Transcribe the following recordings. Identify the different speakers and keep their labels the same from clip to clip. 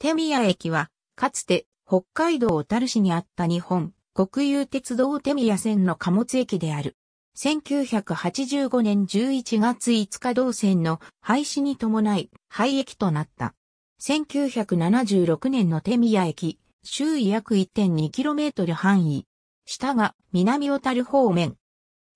Speaker 1: 手宮駅は、かつて北海道小樽市にあった日本国有鉄道手宮線の貨物駅である。1985年11月5日同線の廃止に伴い廃駅となった。1976年の手宮駅、周囲約 1.2km 範囲。下が南小樽方面。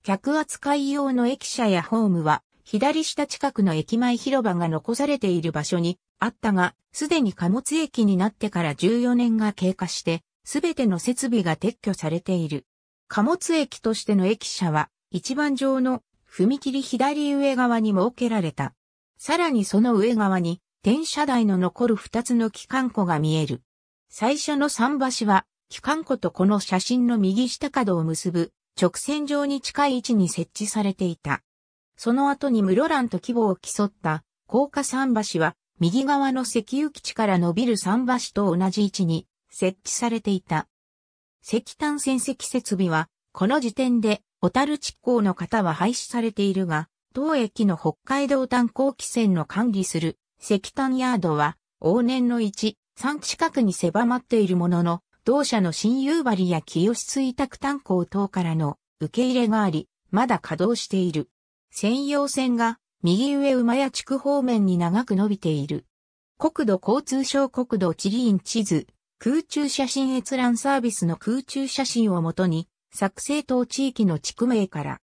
Speaker 1: 客扱い用の駅舎やホームは左下近くの駅前広場が残されている場所にあったが、すでに貨物駅になってから14年が経過して、すべての設備が撤去されている。貨物駅としての駅舎は、一番上の踏切左上側に設けられた。さらにその上側に、転車台の残る2つの機関庫が見える。最初の桟橋は、機関庫とこの写真の右下角を結ぶ直線上に近い位置に設置されていた。その後に室蘭と規模を競った、高架桟橋は、右側の石油基地から伸びる桟橋と同じ位置に設置されていた。石炭潜石設備は、この時点で、小樽地港の方は廃止されているが、当駅の北海道炭鉱汽船の管理する石炭ヤードは、往年の1、3近くに狭まっているものの、同社の新夕張や清水委託炭鉱等からの受け入れがあり、まだ稼働している。専用線が右上馬屋地区方面に長く伸びている。国土交通省国土地理院地図、空中写真閲覧サービスの空中写真をもとに、作成等地域の地区名から、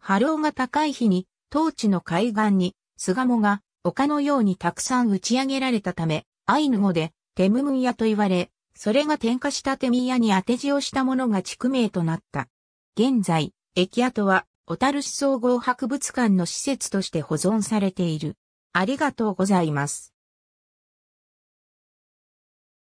Speaker 1: 波浪が高い日に、当地の海岸に、巣鴨が丘のようにたくさん打ち上げられたため、アイヌ語で、テムムンヤと言われ、それが点火したテミヤに当て字をしたものが地区名となった。現在、駅跡は小樽市総合博物館の施設として保存されている。ありがとうございます。